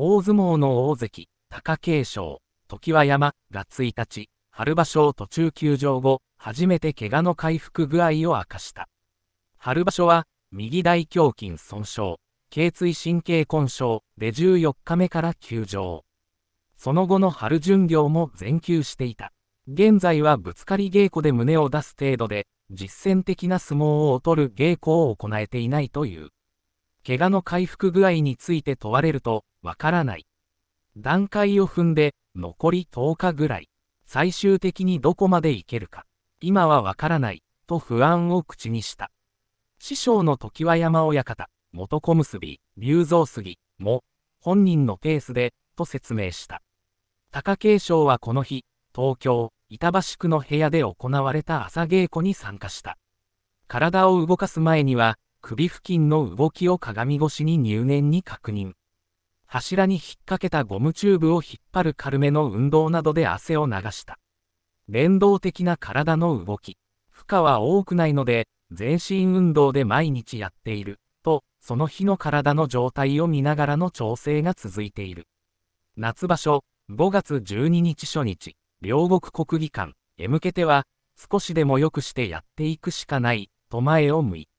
大相撲の大関、貴景勝、常盤山が1日、春場所を途中休場後、初めて怪我の回復具合を明かした。春場所は、右大胸筋損傷、頸椎神経根症で14日目から休場。その後の春巡業も全休していた。現在はぶつかり稽古で胸を出す程度で、実践的な相撲を劣る稽古を行えていないという。怪我の回復具合について問われると、わからない。段階を踏んで、残り10日ぐらい。最終的にどこまでいけるか。今はわからない、と不安を口にした。師匠の常盤山親方、元小結、竜蔵杉も、本人のペースで、と説明した。貴景勝はこの日、東京、板橋区の部屋で行われた朝稽古に参加した。体を動かす前には、首付近の動きを鏡越しに入念に確認。柱に引っ掛けたゴムチューブを引っ張る軽めの運動などで汗を流した。連動的な体の動き。負荷は多くないので、全身運動で毎日やっている。と、その日の体の状態を見ながらの調整が続いている。夏場所、5月12日初日、両国国技館へ向けては、少しでも良くしてやっていくしかない、と前を向いた。